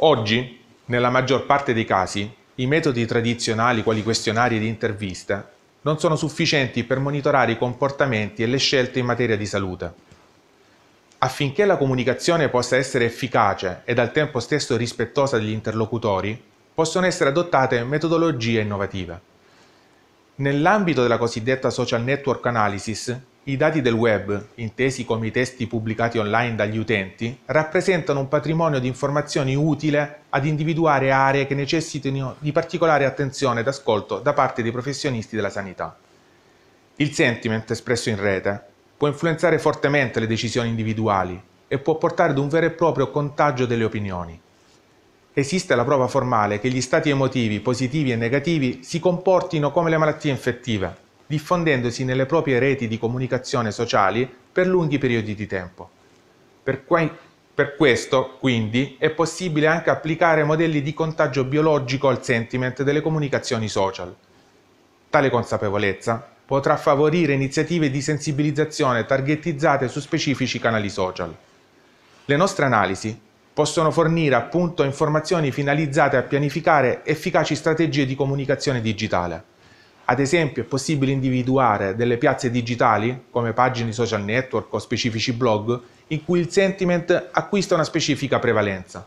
Oggi, nella maggior parte dei casi, i metodi tradizionali quali questionari ed interviste, non sono sufficienti per monitorare i comportamenti e le scelte in materia di salute. Affinché la comunicazione possa essere efficace ed al tempo stesso rispettosa degli interlocutori, possono essere adottate metodologie innovative. Nell'ambito della cosiddetta social network analysis i dati del web, intesi come i testi pubblicati online dagli utenti, rappresentano un patrimonio di informazioni utile ad individuare aree che necessitino di particolare attenzione ed ascolto da parte dei professionisti della sanità. Il sentiment espresso in rete può influenzare fortemente le decisioni individuali e può portare ad un vero e proprio contagio delle opinioni. Esiste la prova formale che gli stati emotivi, positivi e negativi, si comportino come le malattie infettive diffondendosi nelle proprie reti di comunicazione sociali per lunghi periodi di tempo. Per, que- per, questo, quindi, è possibile anche applicare modelli di contagio biologico al sentiment delle comunicazioni social. Tale consapevolezza potrà favorire iniziative di sensibilizzazione targetizzate su specifici canali social. Le nostre analisi possono fornire appunto informazioni finalizzate a pianificare efficaci strategie di comunicazione digitale ad esempio è possibile individuare delle piazze digitali, come pagine social network o specifici blog, in cui il sentiment acquista una specifica prevalenza.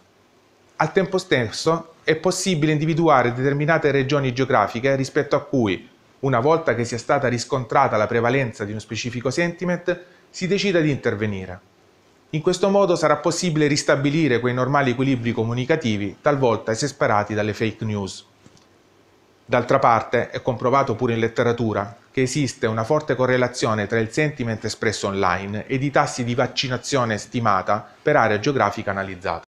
Al tempo stesso è possibile individuare determinate regioni geografiche rispetto a cui, una volta che sia stata riscontrata la prevalenza di uno specifico sentiment, si decida di intervenire. In questo modo sarà possibile ristabilire quei normali equilibri comunicativi talvolta esesperati dalle fake news. D'altra parte è comprovato pure in letteratura che esiste una forte correlazione tra il sentiment espresso online ed i tassi di vaccinazione stimata per area geografica analizzata.